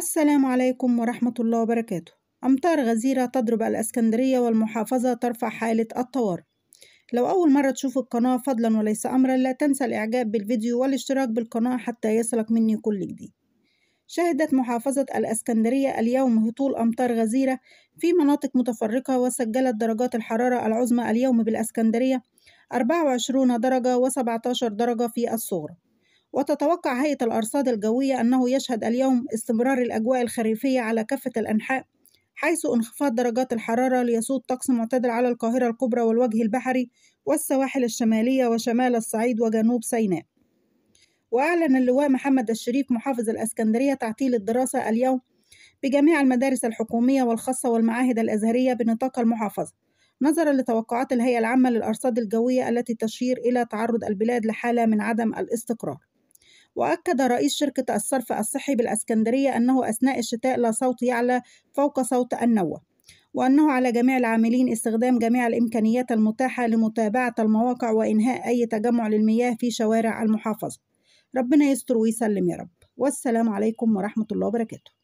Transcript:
السلام عليكم ورحمة الله وبركاته أمطار غزيرة تضرب الإسكندرية والمحافظة ترفع حالة الطوارئ لو أول مرة تشوف القناة فضلا وليس أمرا لا تنسى الإعجاب بالفيديو والاشتراك بالقناة حتى يصلك مني كل جديد شهدت محافظة الإسكندرية اليوم هطول أمطار غزيرة في مناطق متفرقة وسجلت درجات الحرارة العظمى اليوم بالإسكندرية 24 درجة و17 درجة في الصغرى وتتوقع هيئة الأرصاد الجوية أنه يشهد اليوم استمرار الأجواء الخريفية على كافة الأنحاء حيث انخفاض درجات الحرارة ليسود طقس معتدل على القاهرة الكبرى والوجه البحري والسواحل الشمالية وشمال الصعيد وجنوب سيناء وأعلن اللواء محمد الشريف محافظ الأسكندرية تعطيل الدراسة اليوم بجميع المدارس الحكومية والخاصة والمعاهد الأزهرية بنطاق المحافظة نظرا لتوقعات الهيئة العامة للأرصاد الجوية التي تشير إلى تعرض البلاد لحالة من عدم الاستقرار وأكد رئيس شركة الصرف الصحي بالأسكندرية أنه أثناء الشتاء لا صوت يعلى فوق صوت النوة وأنه على جميع العاملين استخدام جميع الإمكانيات المتاحة لمتابعة المواقع وإنهاء أي تجمع للمياه في شوارع المحافظة ربنا يستر ويسلم يا رب والسلام عليكم ورحمة الله وبركاته